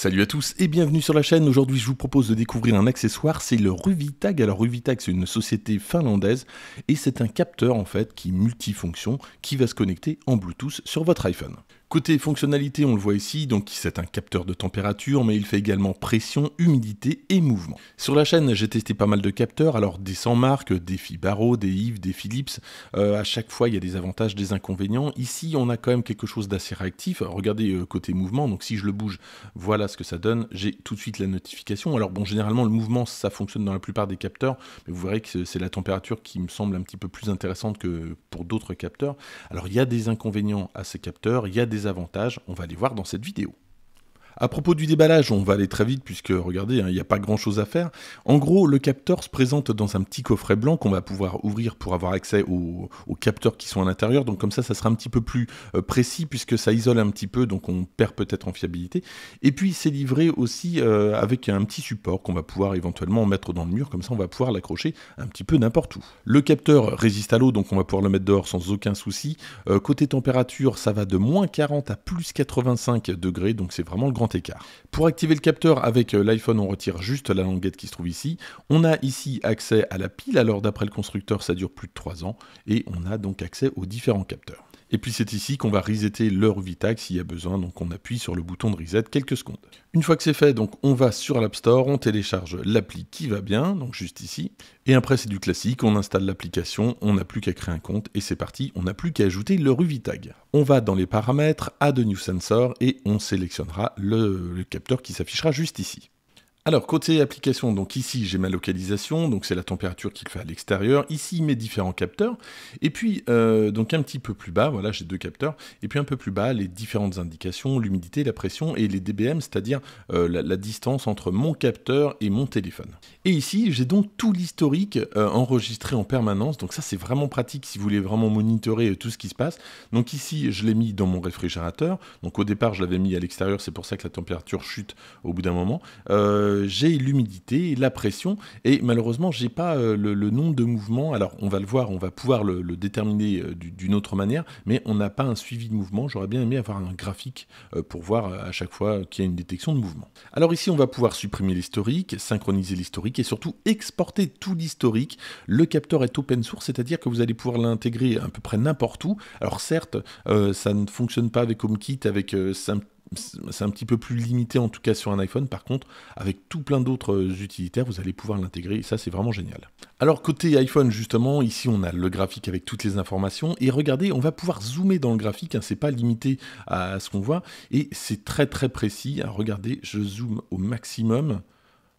Salut à tous et bienvenue sur la chaîne. Aujourd'hui, je vous propose de découvrir un accessoire, c'est le Ruvitag. Alors Ruvitag, c'est une société finlandaise et c'est un capteur en fait qui est multifonction qui va se connecter en Bluetooth sur votre iPhone. Côté fonctionnalité, on le voit ici, donc c'est un capteur de température, mais il fait également pression, humidité et mouvement. Sur la chaîne, j'ai testé pas mal de capteurs, alors des sans marques, des Fibaro, des Yves, des Philips. Euh, à chaque fois, il y a des avantages, des inconvénients. Ici, on a quand même quelque chose d'assez réactif. Regardez euh, côté mouvement, donc si je le bouge, voilà ce que ça donne. J'ai tout de suite la notification. Alors bon, généralement, le mouvement, ça fonctionne dans la plupart des capteurs, mais vous verrez que c'est la température qui me semble un petit peu plus intéressante que pour d'autres capteurs. Alors il y a des inconvénients à ces capteurs, il y a des avantages, on va les voir dans cette vidéo. À propos du déballage, on va aller très vite puisque regardez, hein, il n'y a pas grand chose à faire. En gros, le capteur se présente dans un petit coffret blanc qu'on va pouvoir ouvrir pour avoir accès aux, capteurs qui sont à l'intérieur. Donc comme ça, ça sera un petit peu plus euh, précis puisque ça isole un petit peu, donc on perd peut-être en fiabilité. Et puis c'est livré aussi euh, avec un petit support qu'on va pouvoir éventuellement mettre dans le mur, comme ça on va pouvoir l'accrocher un petit peu n'importe où. Le capteur résiste à l'eau, donc on va pouvoir le mettre dehors sans aucun souci. Euh, côté température, ça va de moins 40 à plus 85 degrés, donc c'est vraiment le grand pour activer le capteur avec euh, l'iPhone, on retire juste la languette qui se trouve ici. On a ici accès à la pile, alors d'après le constructeur, ça dure plus de 3 ans, et on a donc accès aux différents capteurs. Et puis c'est ici qu'on va resetter leur Vitag s'il y a besoin, donc on appuie sur le bouton de reset quelques secondes. Une fois que c'est fait, donc on va sur l'App Store, on télécharge l'appli qui va bien, donc juste ici, et après c'est du classique, on installe l'application, on n'a plus qu'à créer un compte, et c'est parti, on n'a plus qu'à ajouter le Ruvitag. On va dans les paramètres, Add a New Sensor, et on sélectionnera le capteur qui s'affichera juste ici. Alors, côté application, donc ici j'ai ma localisation, donc c'est la température qu'il fait à l'extérieur. Ici mes différents capteurs, et puis euh, donc un petit peu plus bas, voilà j'ai deux capteurs, et puis un peu plus bas les différentes indications, l'humidité, la pression et les DBM, c'est-à-dire euh, la, distance entre mon capteur et mon téléphone. Et ici j'ai donc tout l'historique euh, enregistré en permanence, donc ça c'est vraiment pratique si vous voulez vraiment monitorer tout ce qui se passe. Donc ici je l'ai mis dans mon réfrigérateur, donc au départ je l'avais mis à l'extérieur, c'est pour ça que la température chute au bout d'un moment. Euh, j'ai l'humidité, la pression, et malheureusement, je n'ai pas euh, le, nom nombre de mouvements. Alors, on va le voir, on va pouvoir le, déterminer euh, d'une autre manière, mais on n'a pas un suivi de mouvement. J'aurais bien aimé avoir un graphique pour voir à chaque fois qu'il y a une détection de mouvement. Alors ici, on va pouvoir supprimer l'historique, synchroniser l'historique et surtout exporter tout l'historique. Le capteur est open source, c'est-à-dire que vous allez pouvoir l'intégrer à peu près n'importe où. Alors certes, ça ne fonctionne pas avec HomeKit, avec c'est un petit peu plus limité en tout cas sur un iPhone. Par contre, avec tout plein d'autres euh, utilitaires, vous allez pouvoir l'intégrer. Ça, c'est vraiment génial. Alors côté iPhone, justement, ici on a le graphique avec toutes les informations. Et regardez, on va pouvoir zoomer dans le graphique. Hein. c'est pas limité à ce qu'on voit et c'est très très précis. regardez, je zoome au maximum.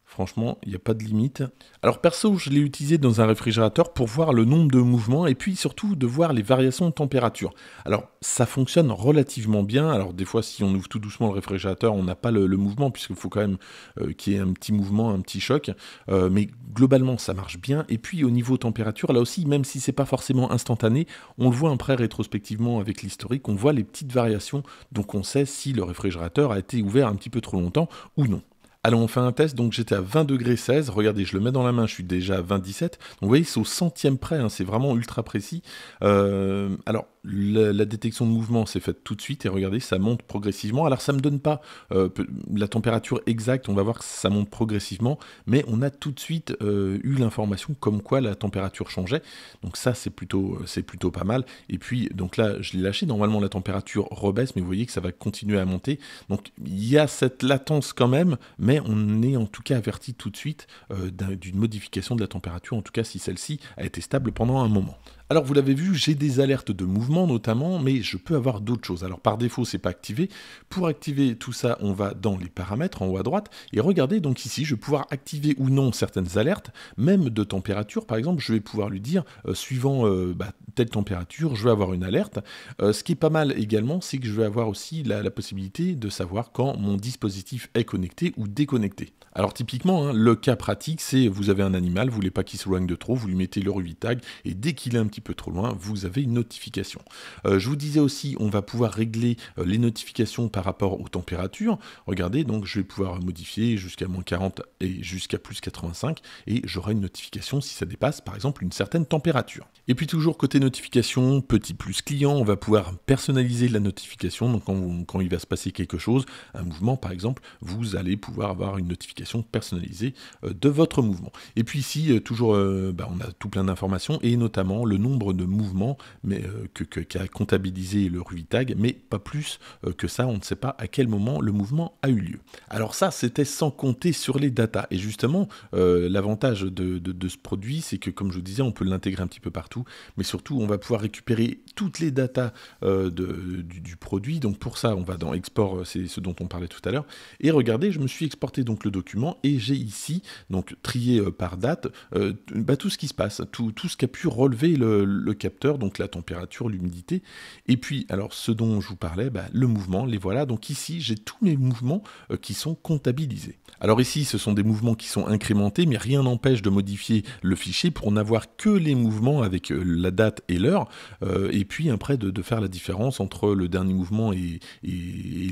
Franchement, il n'y a pas de limite. Alors perso, je l'ai utilisé dans un réfrigérateur pour voir le nombre de mouvements et puis surtout de voir les variations de température. Alors ça fonctionne relativement bien. Alors des fois, si on ouvre tout doucement le réfrigérateur, on n'a pas le, mouvement puisqu'il faut quand même euh, qu'il y ait un petit mouvement, un petit choc. Euh, mais globalement, ça marche bien. Et puis au niveau température, là aussi, même si c'est pas forcément instantané, on le voit après rétrospectivement avec l'historique, on voit les petites variations. Donc on sait si le réfrigérateur a été ouvert un petit peu trop longtemps ou non. Allons, on fait un test. Donc j'étais à 20 degrés 16. Regardez, je le mets dans la main, je suis déjà à 27. Donc vous voyez, c'est au centième près. Hein. c'est vraiment ultra précis. Euh, alors la, détection de mouvement s'est faite tout de suite et regardez, ça monte progressivement. Alors ça me donne pas euh, la température exacte. On va voir que ça monte progressivement, mais on a tout de suite euh, eu l'information comme quoi la température changeait. Donc ça, c'est plutôt, c'est plutôt pas mal. Et puis donc là, je l'ai lâché. Normalement, la température rebaisse, mais vous voyez que ça va continuer à monter. Donc il y a cette latence quand même mais on est en tout cas averti tout de suite euh, d'une modification de la température, en tout cas si celle-ci a été stable pendant un moment. Alors vous l'avez vu, j'ai des alertes de mouvement notamment, mais je peux avoir d'autres choses. Alors par défaut, c'est pas activé. Pour activer tout ça, on va dans les paramètres en haut à droite et regardez donc ici, je vais pouvoir activer ou non certaines alertes, même de température. Par exemple, je vais pouvoir lui dire euh, suivant euh, bah, telle température, je vais avoir une alerte. Euh, ce qui est pas mal également, c'est que je vais avoir aussi la, possibilité de savoir quand mon dispositif est connecté ou déconnecté. Alors typiquement, hein, le cas pratique, c'est vous avez un animal, vous voulez pas qu'il s'éloigne de trop, vous lui mettez le Tag et dès qu'il a un petit peu trop loin, vous avez une notification. Euh, je vous disais aussi, on va pouvoir régler euh, les notifications par rapport aux températures. Regardez, donc je vais pouvoir modifier jusqu'à moins 40 et jusqu'à plus 85, et j'aurai une notification si ça dépasse par exemple une certaine température. Et puis toujours côté notification, petit plus client, on va pouvoir personnaliser la notification, donc quand, il va se passer quelque chose, un mouvement par exemple, vous allez pouvoir avoir une notification personnalisée euh, de votre mouvement. Et puis ici, toujours, bah, on a tout plein d'informations, et notamment le nom nombre de mouvements mais, euh, que, qu'a comptabilisé le RuiTag, mais pas plus euh, que ça, on ne sait pas à quel moment le mouvement a eu lieu. Alors ça, c'était sans compter sur les datas. Et justement, euh, l'avantage de, ce produit, c'est que comme je vous disais, on peut l'intégrer un petit peu partout, mais surtout, on va pouvoir récupérer toutes les datas du, produit. Donc pour ça, on va dans export, c'est ce dont on parlait tout à l'heure. Et regardez, je me suis exporté donc le document et j'ai ici, donc trié par date, bah, tout ce qui se passe, tout, tout ce a pu relever le, le capteur, donc la température, l'humidité. Et puis, alors, ce dont je vous parlais, bah, le mouvement, les voilà. Donc ici, j'ai tous mes mouvements euh, qui sont comptabilisés. Alors ici, ce sont des mouvements qui sont incrémentés, mais rien n'empêche de modifier le fichier pour n'avoir que les mouvements avec euh, la date et l'heure. Euh, et puis, après, de, faire la différence entre le dernier mouvement et, et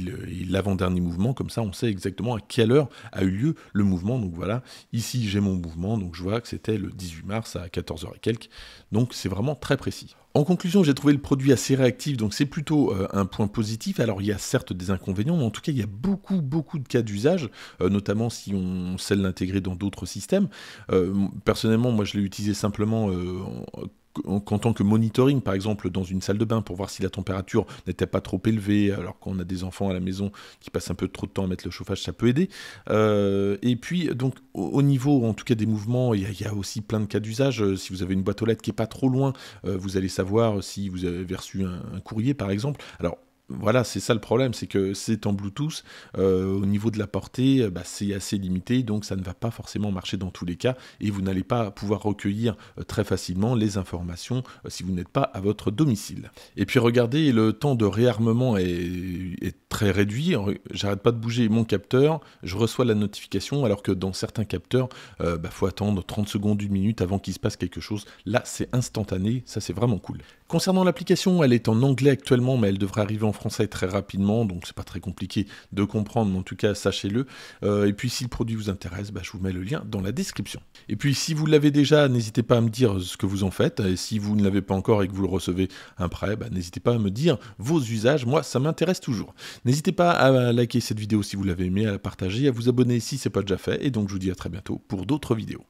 l'avant-dernier mouvement. Comme ça, on sait exactement à quelle heure a eu lieu le mouvement. Donc voilà, ici, j'ai mon mouvement. Donc je vois que c'était le 18 mars à 14h et quelques. Donc c'est vraiment très précis. En conclusion, j'ai trouvé le produit assez réactif, donc c'est plutôt euh, un point positif. Alors il y a certes des inconvénients, mais en tout cas il y a beaucoup beaucoup de cas d'usage, euh, notamment si on sait l'intégrer dans d'autres systèmes. Euh, personnellement, moi je l'ai utilisé simplement en tant que monitoring, par exemple, dans une salle de bain pour voir si la température n'était pas trop élevée, alors qu'on a des enfants à la maison qui passent un peu trop de temps à mettre le chauffage, ça peut aider. Euh, et puis, donc, au, niveau, en tout cas, des mouvements, il y, a aussi plein de cas d'usage. Euh, si vous avez une boîte aux lettres qui n'est pas trop loin, euh, vous allez savoir si vous avez reçu un, un courrier, par exemple. Alors, voilà, c'est ça le problème, c'est que c'est en Bluetooth, euh, au niveau de la portée, euh, bah, c'est assez limité, donc ça ne va pas forcément marcher dans tous les cas, et vous n'allez pas pouvoir recueillir euh, très facilement les informations si vous n'êtes pas à votre domicile. Et puis regardez, le temps de réarmement est, très réduit, j'arrête pas de bouger mon capteur, je reçois la notification, alors que dans certains capteurs, il bah, faut attendre 30 secondes, une minute avant qu'il se passe quelque chose. Là, c'est instantané, ça c'est vraiment cool. Concernant l'application, elle est en anglais actuellement, mais elle devrait arriver en français très rapidement, donc c'est pas très compliqué de comprendre, mais en tout cas sachez-le. Euh, et puis si le produit vous intéresse, bah, je vous mets le lien dans la description. Et puis si vous l'avez déjà, n'hésitez pas à me dire ce que vous en faites, et si vous ne l'avez pas encore et que vous le recevez un prêt, bah, n'hésitez pas à me dire vos usages, moi ça m'intéresse toujours. N'hésitez pas à liker cette vidéo si vous l'avez aimée, à la partager, à vous abonner si c'est pas déjà fait, et donc je vous dis à très bientôt pour d'autres vidéos.